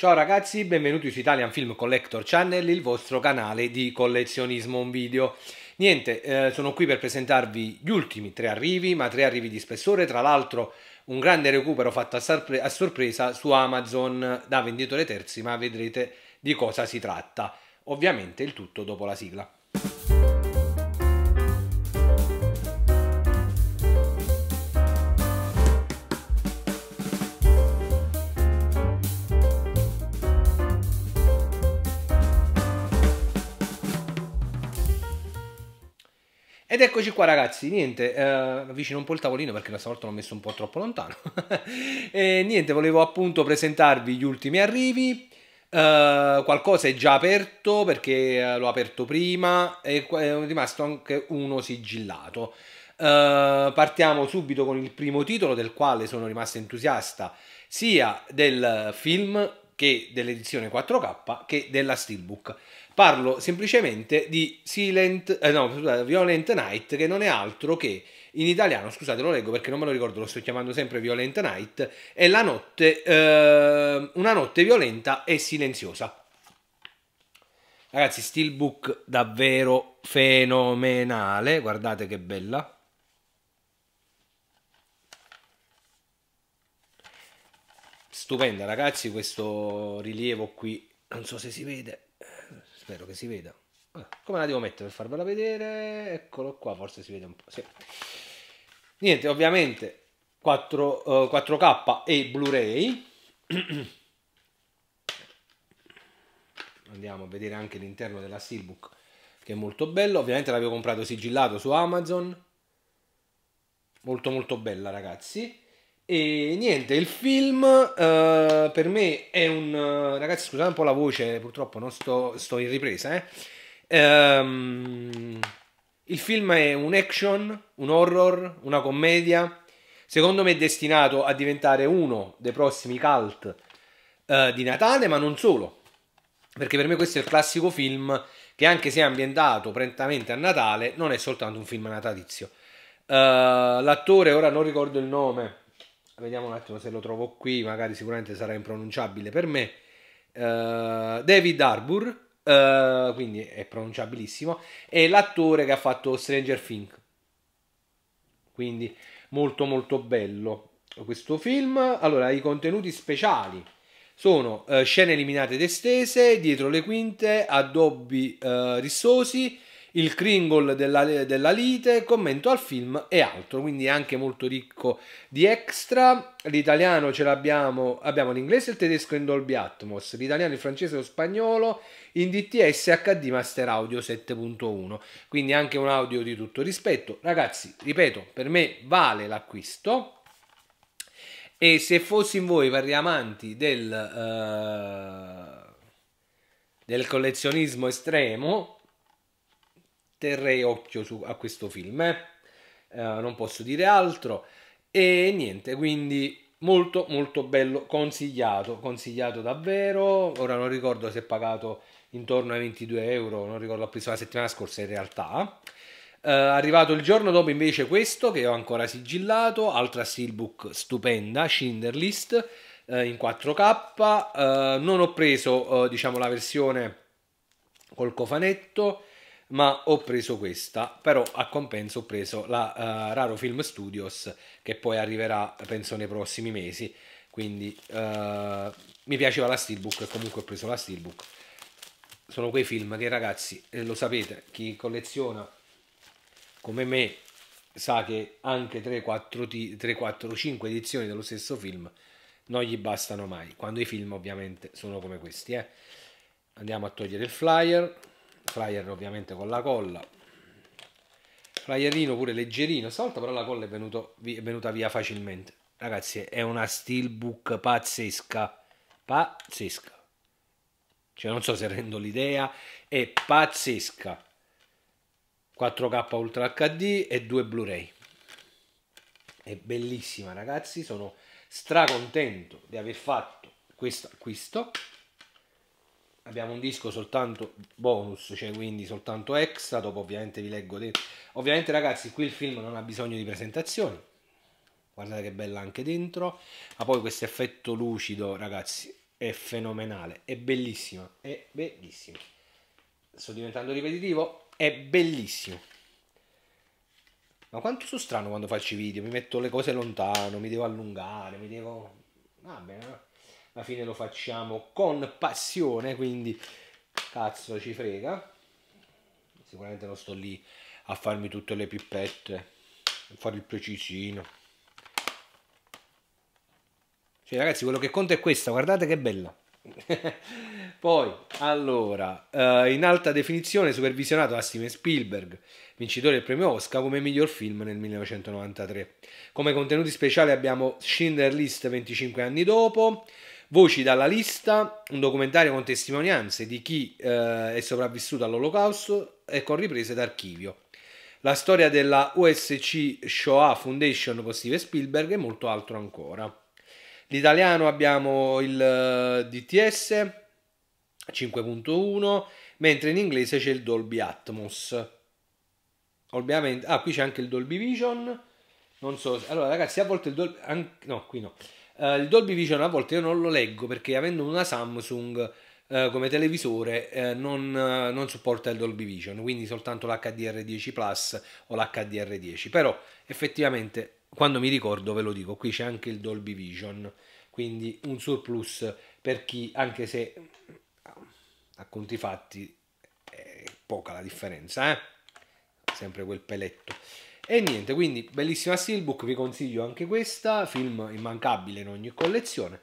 Ciao ragazzi, benvenuti su Italian Film Collector Channel, il vostro canale di collezionismo un video. Niente, eh, sono qui per presentarvi gli ultimi tre arrivi, ma tre arrivi di spessore, tra l'altro un grande recupero fatto a, sorpre a sorpresa su Amazon da venditore terzi, ma vedrete di cosa si tratta. Ovviamente il tutto dopo la sigla. Ed eccoci qua ragazzi, niente, eh, avvicino un po' il tavolino perché la stavolta l'ho messo un po' troppo lontano. e niente, volevo appunto presentarvi gli ultimi arrivi, eh, qualcosa è già aperto perché eh, l'ho aperto prima e è rimasto anche uno sigillato. Eh, partiamo subito con il primo titolo del quale sono rimasto entusiasta sia del film che dell'edizione 4K che della Steelbook. Parlo semplicemente di Silent, eh, no, scusate, Violent Night, che non è altro che in italiano, scusate, lo leggo perché non me lo ricordo, lo sto chiamando sempre Violent Night, è la notte, eh, una notte violenta e silenziosa. Ragazzi, steelbook davvero fenomenale, guardate che bella. Stupenda, ragazzi, questo rilievo qui, non so se si vede spero che si veda. Ah, come la devo mettere per farvela vedere? Eccolo qua, forse si vede un po'. Sì. Niente, ovviamente 4, uh, 4K e Blu-ray. Andiamo a vedere anche l'interno della Steelbook che è molto bello. Ovviamente l'avevo comprato sigillato su Amazon. Molto molto bella ragazzi. E niente, il film uh, per me è un... Uh, ragazzi scusate un po' la voce, purtroppo non sto, sto in ripresa. Eh. Um, il film è un action, un horror, una commedia. Secondo me è destinato a diventare uno dei prossimi cult uh, di Natale, ma non solo. Perché per me questo è il classico film che anche se è ambientato prettamente a Natale, non è soltanto un film natalizio. Eh, l'attore, ora non ricordo il nome, vediamo un attimo se lo trovo qui, magari sicuramente sarà impronunciabile per me. Uh, David Harbour, uh, quindi è pronunciabilissimo, è l'attore che ha fatto Stranger Things. Quindi molto molto bello questo film. Allora, i contenuti speciali sono uh, scene eliminate ed estese, dietro le quinte, addobbi rissosi, il cringle della, della lite, commento al film e altro, quindi anche molto ricco di extra. L'italiano ce l'abbiamo, abbiamo l'inglese e il tedesco in Dolby Atmos, l'italiano, il francese e lo spagnolo in DTS HD Master Audio 7.1, quindi anche un audio di tutto rispetto. Ragazzi, ripeto, per me vale l'acquisto. E se fossi in voi per amanti del, uh, del collezionismo estremo, terrei occhio su, a questo film, eh? Eh, non posso dire altro. E niente, quindi molto molto bello, consigliato, consigliato davvero. Ora non ricordo se è pagato intorno ai 22 euro, non ricordo, l'ho preso la settimana scorsa in realtà. Eh, arrivato il giorno dopo invece questo che ho ancora sigillato, altra steelbook stupenda, Schindler List eh, in 4K. Eh, non ho preso eh, diciamo la versione col cofanetto ma ho preso questa, però a compenso ho preso la uh, Raro Film Studios che poi arriverà penso nei prossimi mesi, quindi uh, mi piaceva la Steelbook e comunque ho preso la Steelbook. Sono quei film che ragazzi, eh, lo sapete, chi colleziona come me sa che anche 3, 4, 3, 4 5 edizioni dello stesso film non gli bastano mai, quando i film ovviamente sono come questi. Eh. Andiamo a togliere il flyer flyer ovviamente con la colla flyerino pure leggerino stavolta però la colla è, venuto, è venuta via facilmente ragazzi è una steelbook pazzesca pazzesca cioè non so se rendo l'idea è pazzesca 4K Ultra HD e 2 Blu-ray è bellissima ragazzi sono stracontento di aver fatto questo acquisto abbiamo un disco soltanto bonus, cioè quindi soltanto extra, dopo ovviamente vi leggo dentro. Ovviamente ragazzi qui il film non ha bisogno di presentazioni, guardate che bella anche dentro, ma poi questo effetto lucido ragazzi è fenomenale, è bellissimo è bellissimo Sto diventando ripetitivo? È bellissimo. Ma quanto sono strano quando faccio i video, mi metto le cose lontano, mi devo allungare, mi devo... Va ah, bene, no? alla fine lo facciamo con passione, quindi cazzo ci frega. Sicuramente non sto lì a farmi tutte le pippette, a fare il precisino. Cioè ragazzi, quello che conta è questa, guardate che bella. Poi, allora, eh, in alta definizione supervisionato da Steven Spielberg, vincitore del premio Oscar come miglior film nel 1993. Come contenuti speciali abbiamo Schindler List 25 anni dopo, Voci dalla lista, un documentario con testimonianze di chi eh, è sopravvissuto all'olocausto e con riprese d'archivio. La storia della USC Shoah Foundation con Steve Spielberg e molto altro ancora. L'italiano abbiamo il eh, DTS 5.1, mentre in inglese c'è il Dolby Atmos. Ovviamente, ah, qui c'è anche il Dolby Vision. Non so, se, allora ragazzi, a volte il Dolby... An... no, qui no. Uh, il Dolby Vision a volte io non lo leggo perché avendo una Samsung uh, come televisore uh, non, non, supporta il Dolby Vision, quindi soltanto l'HDR10 Plus o l'HDR10. Però effettivamente quando mi ricordo ve lo dico, qui c'è anche il Dolby Vision, quindi un surplus per chi, anche se a conti fatti è poca la differenza, eh? sempre quel peletto. E niente, quindi bellissima steelbook, vi consiglio anche questa, film immancabile in ogni collezione.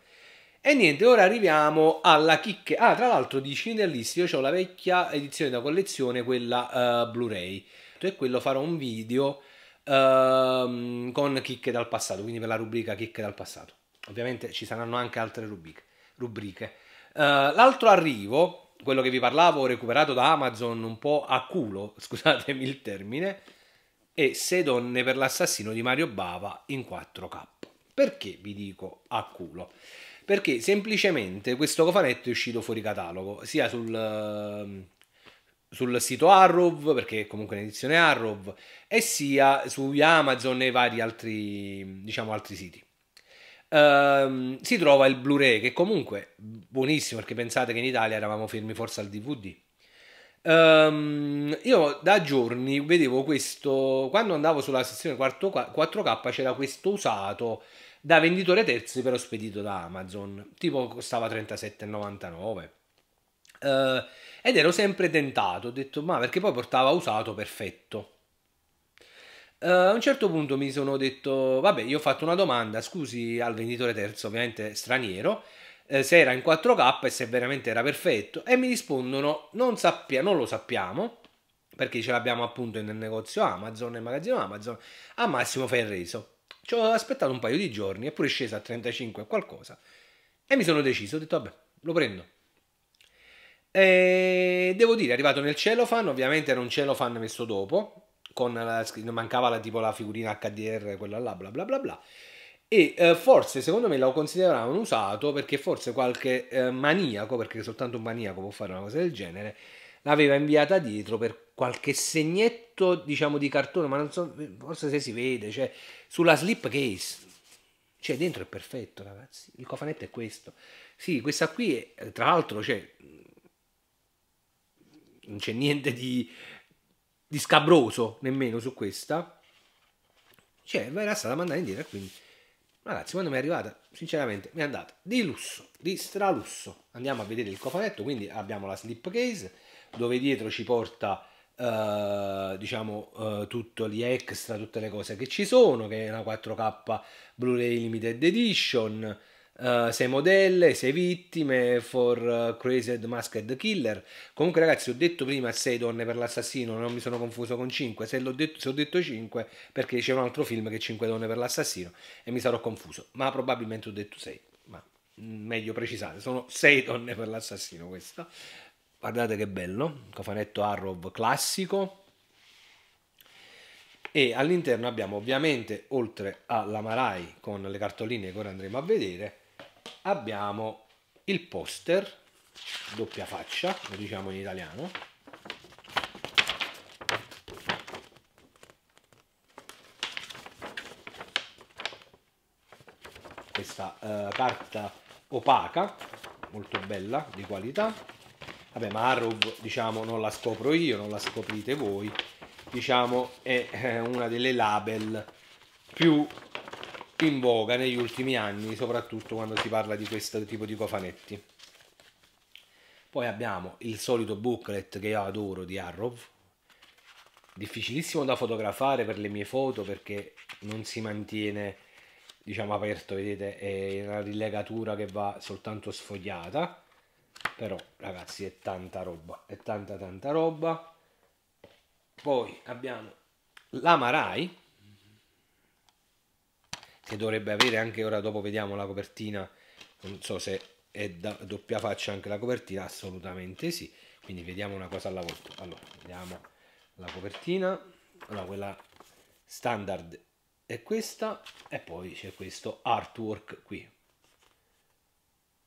E niente, ora arriviamo alla chicche. Ah, tra l'altro di Cinelist io ho la vecchia edizione da collezione, quella uh, Blu-ray. E quello farò un video uh, con chicche dal passato, quindi per la rubrica chicche dal passato. Ovviamente ci saranno anche altre rubriche. rubriche. Uh, l'altro arrivo, quello che vi parlavo, recuperato da Amazon un po' a culo, scusatemi il termine, e 6 donne per l'assassino di Mario Bava in 4K. Perché vi dico a culo? Perché semplicemente questo cofanetto è uscito fuori catalogo, sia sul, ehm, sul sito Arrow, perché è comunque edizione Arrow, e sia su Amazon e vari altri, diciamo, altri siti. Ehm, si trova il Blu-ray che comunque buonissimo perché pensate che in Italia eravamo fermi forse al DVD Um, io da giorni vedevo questo, quando andavo sulla sezione 4K c'era questo usato da venditore terzi però spedito da Amazon, tipo costava 37,99. Uh, eh, ed ero sempre tentato, ho detto ma perché poi portava usato perfetto. Uh, a un certo punto mi sono detto, vabbè, io ho fatto una domanda, scusi al venditore terzo, ovviamente straniero, eh, se era in 4K e se veramente era perfetto e mi rispondono non, sappia, non lo sappiamo perché ce l'abbiamo appunto nel negozio Amazon, nel magazzino Amazon, a Massimo il reso. Ci ho aspettato un paio di giorni, eppure è scesa a 35 e qualcosa e mi sono deciso, ho detto vabbè, lo prendo. E devo dire, è arrivato nel cellophane, ovviamente era un cellophane messo dopo, con la, mancava la, tipo la figurina HDR, quella là, bla bla bla bla e eh, forse secondo me lo consideravano usato perché forse qualche eh, maniaco, perché soltanto un maniaco può fare una cosa del genere, l'aveva inviata dietro per qualche segnetto diciamo di cartone, ma non so, forse se si vede, cioè sulla slip case, cioè dentro è perfetto ragazzi, il cofanetto è questo, sì questa qui è, tra l'altro cioè, non c'è niente di, di scabroso nemmeno su questa, cioè era stata mandata indietro quindi Ragazzi, quando mi è arrivata, sinceramente, mi è andata di lusso, di stralusso. Andiamo a vedere il cofanetto, quindi abbiamo la case dove dietro ci porta, eh, diciamo, eh, tutto gli extra, tutte le cose che ci sono, che è una 4K Blu-ray Limited Edition, Uh, sei modelle, sei vittime for uh, eh, Crazed Masked Killer. Comunque, ragazzi, ho detto prima 6 donne per l'assassino, non mi sono confuso con 5. Se, detto, se ho detto 5 perché c'è un altro film che 5 donne per l'assassino e mi sarò confuso, ma probabilmente ho detto 6. Ma mm, meglio precisare, sono 6 donne per l'assassino questa. Guardate che bello, cofanetto Arrow classico. E all'interno abbiamo ovviamente, oltre alla Marai con le cartoline che ora andremo a vedere, abbiamo il poster doppia faccia, lo diciamo in italiano, questa eh, carta opaca, molto bella, di qualità. Vabbè, ma Arrow, diciamo, non la scopro io, non la scoprite voi, diciamo, è eh, una delle label più in voga negli ultimi anni, soprattutto quando si parla di questo tipo di cofanetti. Poi abbiamo il solito booklet che io adoro di Arrow, difficilissimo da fotografare per le mie foto perché non si mantiene diciamo aperto, vedete, è una rilegatura che va soltanto sfogliata, però ragazzi è tanta roba, è tanta tanta roba. Poi abbiamo la Marai, che dovrebbe avere anche ora dopo vediamo la copertina non so se è da doppia faccia anche la copertina assolutamente sì quindi vediamo una cosa alla volta allora vediamo la copertina allora quella standard è questa e poi c'è questo artwork qui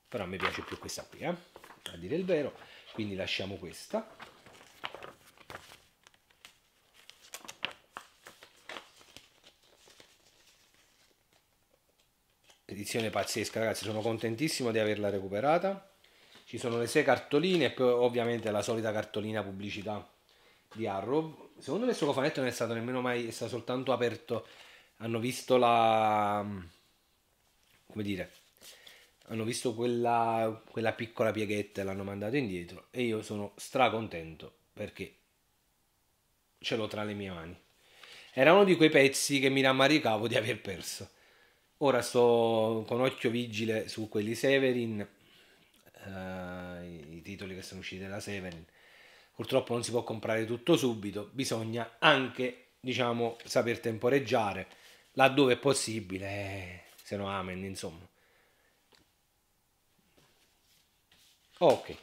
però a me piace più questa qui eh? a dire il vero quindi lasciamo questa edizione pazzesca ragazzi sono contentissimo di averla recuperata ci sono le sei cartoline e poi ovviamente la solita cartolina pubblicità di Arrow secondo me questo cofanetto non è stato nemmeno mai è stato soltanto aperto hanno visto la mm, come dire hanno visto quella, quella piccola pieghetta e l'hanno mandato indietro e io sono stracontento perché ce l'ho tra le mie mani era uno di quei pezzi che mi rammaricavo di aver perso Ora sto con occhio vigile su quelli Severin, eh, i titoli che sono usciti da Severin. Purtroppo non si può comprare tutto subito, bisogna anche, diciamo, saper temporeggiare laddove è possibile, eh, se no amen, insomma. Ok,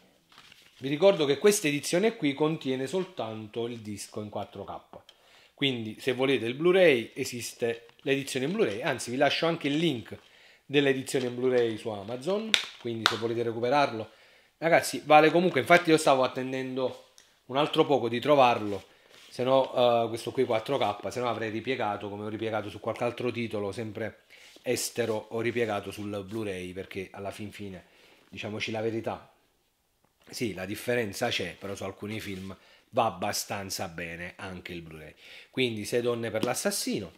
vi ricordo che questa edizione qui contiene soltanto il disco in 4K quindi se volete il Blu-ray esiste l'edizione in Blu-ray, anzi vi lascio anche il link dell'edizione in Blu-ray su Amazon, quindi se volete recuperarlo. Ragazzi, vale comunque, infatti io stavo attendendo un altro poco di trovarlo, se no uh, questo qui 4K, se no avrei ripiegato come ho ripiegato su qualche altro titolo, sempre estero, ho ripiegato sul Blu-ray perché alla fin fine, diciamoci la verità, sì, la differenza c'è, però su alcuni film va abbastanza bene anche il Blu-ray. Quindi sei donne per l'assassino.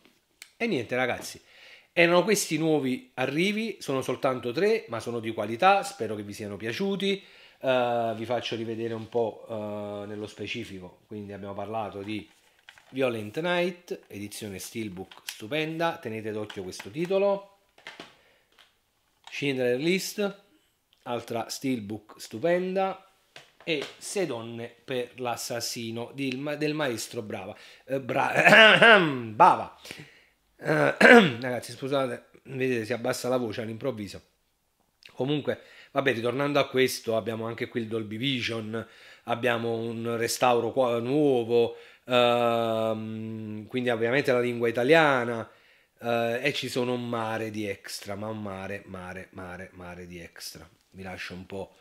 E niente ragazzi, erano questi nuovi arrivi, sono soltanto tre, ma sono di qualità, spero che vi siano piaciuti. Uh, vi faccio rivedere un po' uh, nello specifico, quindi abbiamo parlato di Violent Night, edizione steelbook stupenda, tenete d'occhio questo titolo. Schindler List, altra steelbook stupenda, e sei donne per l'assassino del maestro Brava. Eh, bra- Bava. Eh, ragazzi, scusate, vedete, si abbassa la voce all'improvviso. Comunque, vabbè, ritornando a questo, abbiamo anche qui il Dolby Vision, abbiamo un restauro nuovo, ehm, quindi ovviamente la lingua italiana. Eh, e ci sono un mare di extra, ma un mare, mare, mare, mare di extra. Vi lascio un po'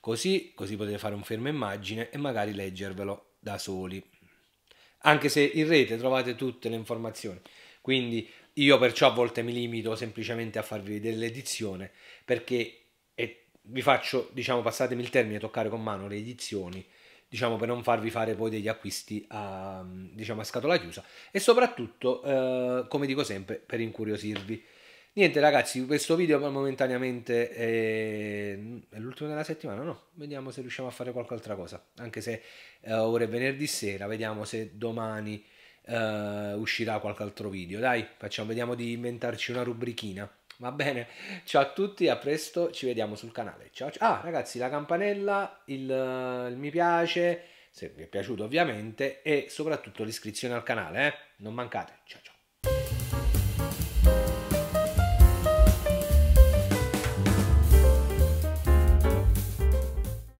Così, così potete fare un fermo immagine e magari leggervelo da soli. Anche se in rete trovate tutte le informazioni. Quindi io perciò a volte mi limito semplicemente a farvi vedere l'edizione perché vi faccio, diciamo, passatemi il termine, toccare con mano le edizioni, diciamo, per non farvi fare poi degli acquisti a, diciamo, a scatola chiusa e soprattutto, eh, come dico sempre, per incuriosirvi. Niente ragazzi, questo video momentaneamente è, ehm, è l'ultimo della settimana, no? Vediamo se riusciamo a fare qualche altra cosa, anche se eh, ora è venerdì sera, vediamo se domani eh, uscirà qualche altro video. Dai, facciamo, vediamo di inventarci una rubrichina. Va bene, ciao a tutti, a presto, ci vediamo sul canale. Ciao, ciao. Ah ragazzi, la campanella, il, il mi piace, se vi è piaciuto ovviamente, e soprattutto l'iscrizione al canale, eh? Non mancate. Ciao ciao.